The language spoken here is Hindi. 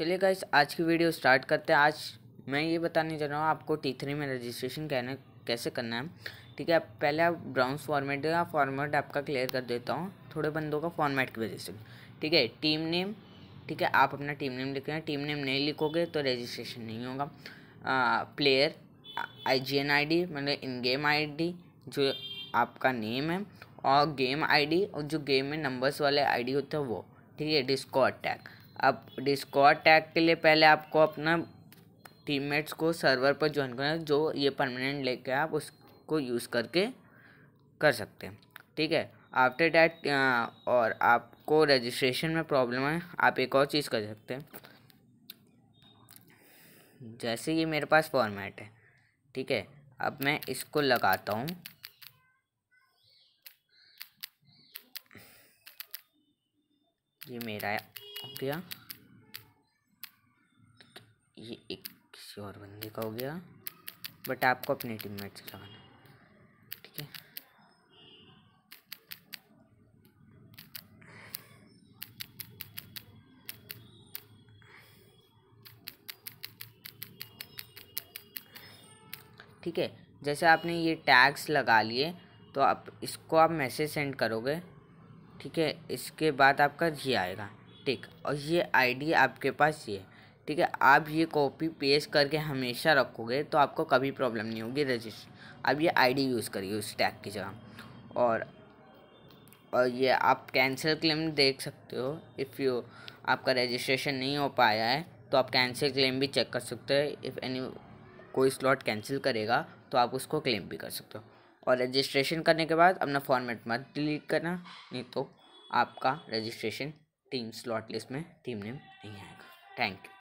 चलिए गाइस आज की वीडियो स्टार्ट करते हैं आज मैं ये बताने जा रहा हूँ आपको टी थ्री में रजिस्ट्रेशन कहने कैसे करना है ठीक है पहले आप ब्राउन्स फॉर्मेट का फॉर्मेट आपका क्लियर कर देता हूँ थोड़े बंदों का फॉर्मेट की वजह से ठीक है टीम नेम ठीक है आप अपना टीम नेम लिख रहे हैं टीम नेम नहीं लिखोगे तो रजिस्ट्रेशन नहीं होगा player I G N I D मतलब इन गेम आई डी जो आपका नेम है और गेम आई डी और जो गेम में नंबर्स वाले आई डी होते हैं वो ठीक है डिस्को अटैक अब डिस्कॉर्ड टैग के लिए पहले आपको अपना टीममेट्स को सर्वर पर ज्वाइन करना है जो ये परमानेंट लेके आप उसको यूज़ करके कर सकते हैं ठीक है आफ्टर डैट और आपको रजिस्ट्रेशन में प्रॉब्लम है आप एक और चीज़ कर सकते हैं जैसे ये मेरे पास फॉर्मेट है ठीक है अब मैं इसको लगाता हूँ ये मेरा गया ये एक किसी और बंदे का हो गया बट आपको अपने टीममेट से लगाना ठीक है ठीक है जैसे आपने ये टैग्स लगा लिए तो आप इसको आप मैसेज सेंड करोगे ठीक है इसके बाद आपका जी आएगा ठीक और ये आईडी आपके पास ये ठीक है आप ये कॉपी पेस्ट करके हमेशा रखोगे तो आपको कभी प्रॉब्लम नहीं होगी रजिस्टर आप ये आईडी यूज़ करिए उस टैग की जगह और और ये आप कैंसिल क्लेम देख सकते हो इफ़ यू आपका रजिस्ट्रेशन नहीं हो पाया है तो आप कैंसिल क्लेम भी चेक कर सकते हो इफ़ एनी कोई स्लॉट कैंसिल करेगा तो आप उसको क्लेम भी कर सकते हो और रजिस्ट्रेशन करने के बाद अपना फॉर्मेट मत डिलीट करना नहीं तो आपका रजिस्ट्रेशन टीम स्लॉट लिस्ट में टीम नेम नहीं आएगा थैंक यू